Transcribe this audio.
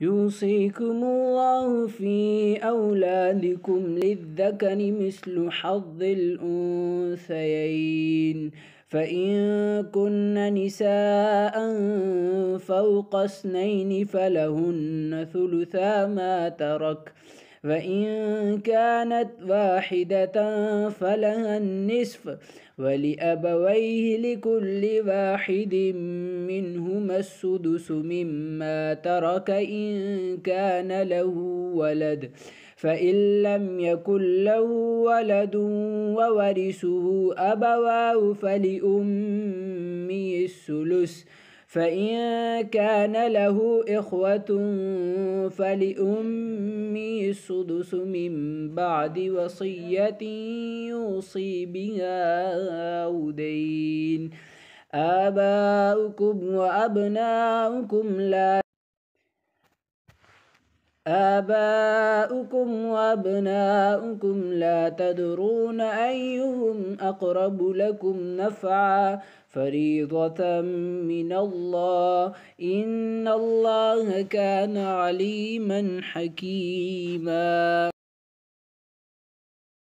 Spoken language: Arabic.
يوصيكم الله في أولادكم للذكر مثل حظ الأنثيين فإن كن نساء فوق اثنين فلهن ثلثا ما ترك فإن كانت واحدة فلها النصف ولأبويه لكل واحد منه السدس مما ترك إن كان له ولد فإن لم يكن له ولد وورثه أبواه فلأمه الثلث فإن كان له إخوة فلأمي السدس من بعد وصية يوصي بها أو دين آباؤكم وأبناؤكم لا آباؤكم وأبناؤكم لا تدرون أيهم أقرب لكم نفعا فريضة من الله إن الله كان عليما حكيما